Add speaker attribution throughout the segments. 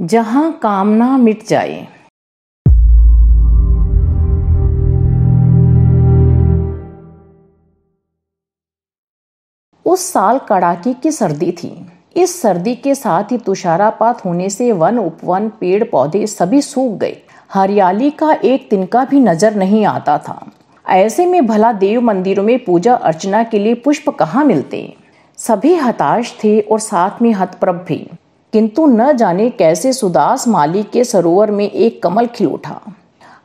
Speaker 1: जहाँ कामना मिट जाए उस साल कड़ाके की सर्दी थी इस सर्दी के साथ ही तुषारापात होने से वन उपवन पेड़ पौधे सभी सूख गए हरियाली का एक तिनका भी नजर नहीं आता था ऐसे में भला देव मंदिरों में पूजा अर्चना के लिए पुष्प कहाँ मिलते सभी हताश थे और साथ में हतप्रभ भी किंतु न जाने कैसे सुदास माली के सरोवर में एक कमल खिल उठा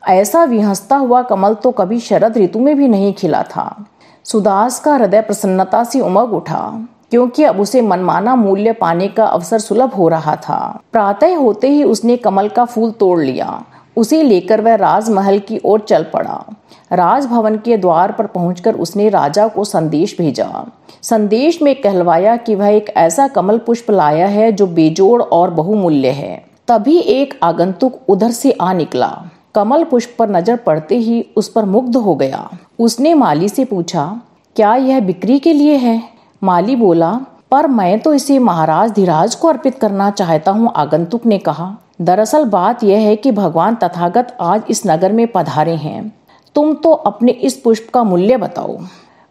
Speaker 1: ऐसा विहसता हुआ कमल तो कभी शरद ऋतु में भी नहीं खिला था सुदास का हृदय प्रसन्नता से उमग उठा क्योंकि अब उसे मनमाना मूल्य पाने का अवसर सुलभ हो रहा था प्रातः होते ही उसने कमल का फूल तोड़ लिया उसे लेकर वह राजमहल की ओर चल पड़ा राजभवन के द्वार पर पहुंचकर उसने राजा को संदेश भेजा संदेश में कहलवाया कि वह एक ऐसा कमल पुष्प लाया है जो बेजोड़ और बहुमूल्य है तभी एक आगंतुक उधर से आ निकला कमल पुष्प पर नजर पड़ते ही उस पर मुग्ध हो गया उसने माली से पूछा क्या यह बिक्री के लिए है माली बोला पर मैं तो इसे महाराज धीराज को अर्पित करना चाहता हूँ आगंतुक ने कहा दरअसल बात यह है कि भगवान तथागत आज इस नगर में पधारे हैं तुम तो अपने इस पुष्प का मूल्य बताओ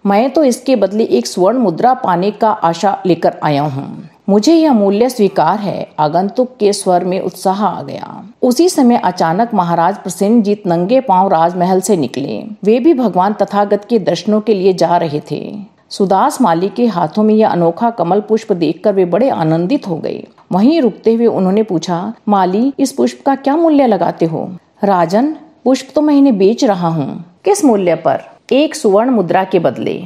Speaker 1: मैं तो इसके बदले एक स्वर्ण मुद्रा पाने का आशा लेकर आया हूँ मुझे यह मूल्य स्वीकार है आगंतुक के स्वर में उत्साह आ गया उसी समय अचानक महाराज जीत नंगे पांव राजमहल से निकले वे भी भगवान तथागत के दर्शनों के लिए जा रहे थे सुदास माली के हाथों में यह अनोखा कमल पुष्प देखकर वे बड़े आनंदित हो गए वहीं रुकते हुए उन्होंने पूछा माली इस पुष्प का क्या मूल्य लगाते हो राजन पुष्प तो मैं इन्हें बेच रहा हूँ किस मूल्य पर एक सुवर्ण मुद्रा के बदले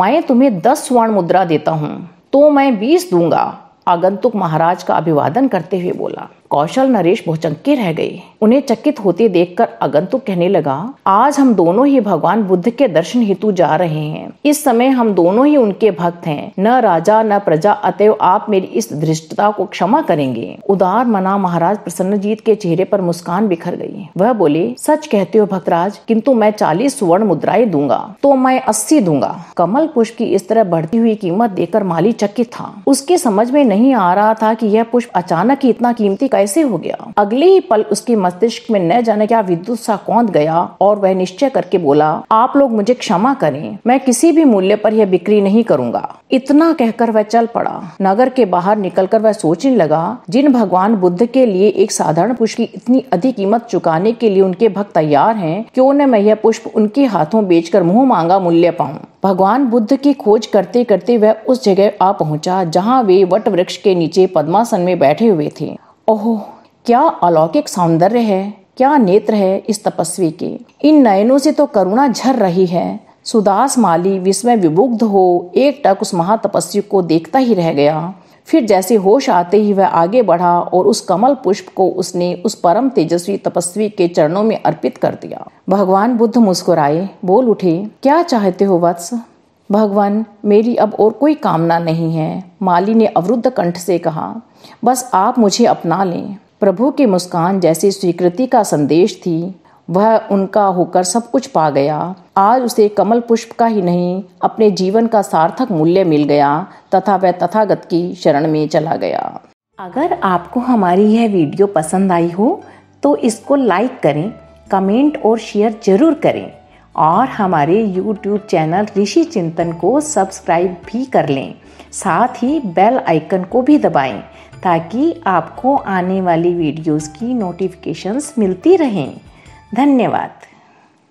Speaker 1: मैं तुम्हें दस स्वर्ण मुद्रा देता हूँ तो मैं बीस दूंगा आगंतुक महाराज का अभिवादन करते हुए बोला कौशल नरेश बहुचंके रह गए उन्हें चकित होते देखकर अगंतु कहने लगा आज हम दोनों ही भगवान बुद्ध के दर्शन हेतु जा रहे हैं इस समय हम दोनों ही उनके भक्त हैं न राजा न प्रजा अतएव आप मेरी इस धृष्टता को क्षमा करेंगे उदार मना महाराज प्रसन्न के चेहरे पर मुस्कान बिखर गई वह बोले सच कहते हो भक्तराज किंतु मैं चालीस सुवर्ण मुद्राएं दूंगा तो मैं अस्सी दूंगा कमल पुष्प की इस तरह बढ़ती हुई कीमत देकर माली चकित था उसके समझ में नहीं आ रहा था की यह पुष्प अचानक ही इतना कीमती कैसे हो गया अगले ही पल उसके मस्तिष्क में न जाने क्या विद्युत सा कौंद गया और वह निश्चय करके बोला आप लोग मुझे क्षमा करें मैं किसी भी मूल्य पर यह बिक्री नहीं करूंगा इतना कहकर वह चल पड़ा नगर के बाहर निकलकर वह सोचने लगा जिन भगवान बुद्ध के लिए एक साधारण पुष्प की इतनी अधिक कीमत चुकाने के लिए उनके भक्त तैयार हैं क्यों न मैं यह पुष्प उनके हाथों बेचकर मुंह मांगा मूल्य पाऊं भगवान बुद्ध की खोज करते करते वह उस जगह आ पहुंचा जहां वे वट वृक्ष के नीचे पद्मासन में बैठे हुए थे ओह क्या अलौकिक सौंदर्य है क्या नेत्र है इस तपस्वी के इन नयनों से तो करुणा झर रही है सुदास माली विस्मय विमुग्ध हो एक टक उस महातपस्वी को देखता ही रह गया फिर जैसे होश आते ही वह आगे बढ़ा और उस कमल पुष्प को उसने उस परम तेजस्वी तपस्वी के चरणों में अर्पित कर दिया भगवान बुद्ध मुस्कुराए बोल उठे क्या चाहते हो वत्स भगवान मेरी अब और कोई कामना नहीं है माली ने अवरुद्ध कंठ से कहा बस आप मुझे अपना लें प्रभु की मुस्कान जैसी स्वीकृति का संदेश थी वह उनका होकर सब कुछ पा गया आज उसे कमल पुष्प का ही नहीं अपने जीवन का सार्थक मूल्य मिल गया तथा वह तथागत की शरण में चला गया अगर आपको हमारी यह वीडियो पसंद आई हो तो इसको लाइक करें कमेंट और शेयर जरूर करें और हमारे YouTube चैनल ऋषि चिंतन को सब्सक्राइब भी कर लें साथ ही बेल आइकन को भी दबाएं ताकि आपको आने वाली वीडियोस की नोटिफिकेशंस मिलती रहें धन्यवाद